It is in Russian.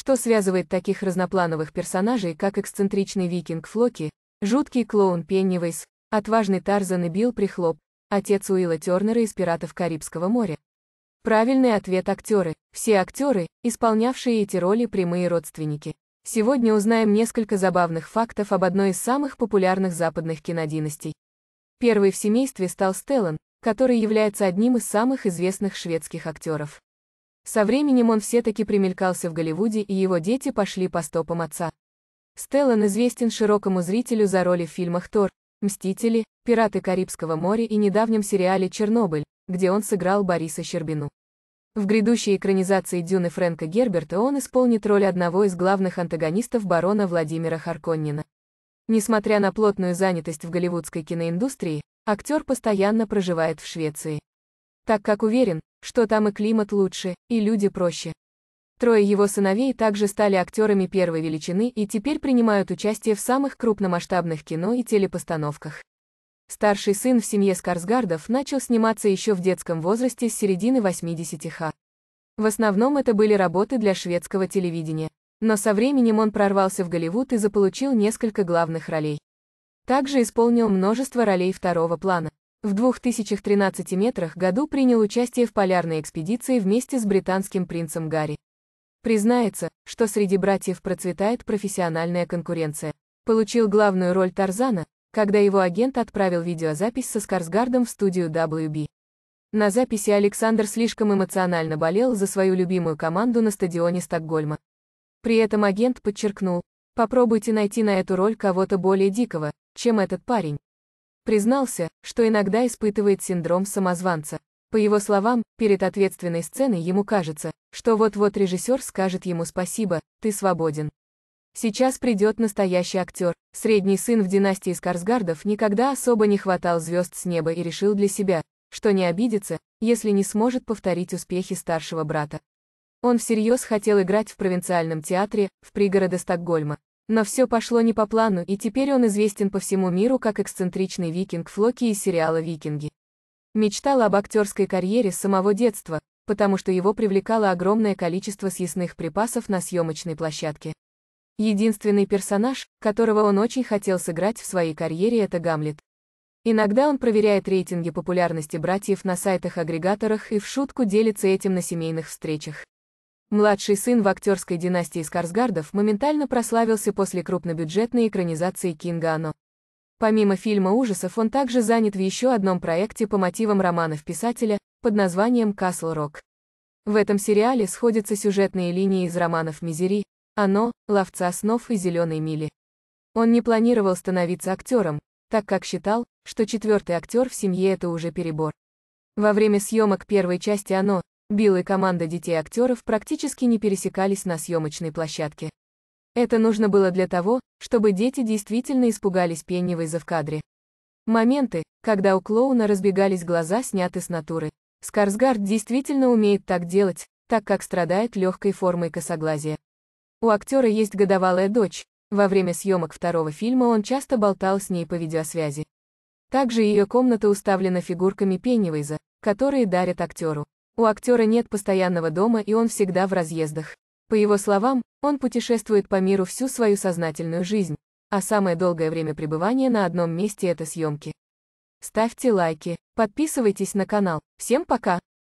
что связывает таких разноплановых персонажей, как эксцентричный викинг Флоки, жуткий клоун Пеннивейс, отважный Тарзан и Билл Прихлоп, отец Уилла Тернера из «Пиратов Карибского моря». Правильный ответ актеры. Все актеры, исполнявшие эти роли, прямые родственники. Сегодня узнаем несколько забавных фактов об одной из самых популярных западных кинодинастий. Первый в семействе стал Стеллан, который является одним из самых известных шведских актеров. Со временем он все-таки примелькался в Голливуде и его дети пошли по стопам отца. Стеллан известен широкому зрителю за роли в фильмах «Тор», «Мстители», «Пираты Карибского моря» и недавнем сериале «Чернобыль», где он сыграл Бориса Щербину. В грядущей экранизации «Дюны» Фрэнка Герберта он исполнит роль одного из главных антагонистов барона Владимира Харконнина. Несмотря на плотную занятость в голливудской киноиндустрии, актер постоянно проживает в Швеции так как уверен, что там и климат лучше, и люди проще. Трое его сыновей также стали актерами первой величины и теперь принимают участие в самых крупномасштабных кино и телепостановках. Старший сын в семье Скарсгардов начал сниматься еще в детском возрасте с середины 80-х. В основном это были работы для шведского телевидения. Но со временем он прорвался в Голливуд и заполучил несколько главных ролей. Также исполнил множество ролей второго плана в 2013 метрах году принял участие в полярной экспедиции вместе с британским принцем Гарри. Признается, что среди братьев процветает профессиональная конкуренция. Получил главную роль Тарзана, когда его агент отправил видеозапись со Скарсгардом в студию WB. На записи Александр слишком эмоционально болел за свою любимую команду на стадионе Стокгольма. При этом агент подчеркнул, попробуйте найти на эту роль кого-то более дикого, чем этот парень, Признался, что иногда испытывает синдром самозванца. По его словам, перед ответственной сценой ему кажется, что вот-вот режиссер скажет ему спасибо, ты свободен. Сейчас придет настоящий актер. Средний сын в династии Скарсгардов никогда особо не хватал звезд с неба и решил для себя, что не обидится, если не сможет повторить успехи старшего брата. Он всерьез хотел играть в провинциальном театре, в пригороде Стокгольма. Но все пошло не по плану, и теперь он известен по всему миру как эксцентричный викинг Флоки из сериала «Викинги». Мечтал об актерской карьере с самого детства, потому что его привлекало огромное количество съестных припасов на съемочной площадке. Единственный персонаж, которого он очень хотел сыграть в своей карьере, это Гамлет. Иногда он проверяет рейтинги популярности братьев на сайтах-агрегаторах и в шутку делится этим на семейных встречах. Младший сын в актерской династии Скарсгардов моментально прославился после крупнобюджетной экранизации Кинга Оно. Помимо фильма ужасов он также занят в еще одном проекте по мотивам романов писателя под названием «Касл Рок». В этом сериале сходятся сюжетные линии из романов «Мизери», «Оно», «Ловца снов» и «Зеленой мили». Он не планировал становиться актером, так как считал, что четвертый актер в семье это уже перебор. Во время съемок первой части «Оно» Билл и команда детей-актеров практически не пересекались на съемочной площадке. Это нужно было для того, чтобы дети действительно испугались Пеннивой за в кадре. Моменты, когда у клоуна разбегались глаза, сняты с натуры. Скарсгард действительно умеет так делать, так как страдает легкой формой косоглазия. У актера есть годовалая дочь, во время съемок второго фильма он часто болтал с ней по видеосвязи. Также ее комната уставлена фигурками Пеннивейза, которые дарят актеру. У актера нет постоянного дома и он всегда в разъездах. По его словам, он путешествует по миру всю свою сознательную жизнь, а самое долгое время пребывания на одном месте это съемки. Ставьте лайки, подписывайтесь на канал. Всем пока!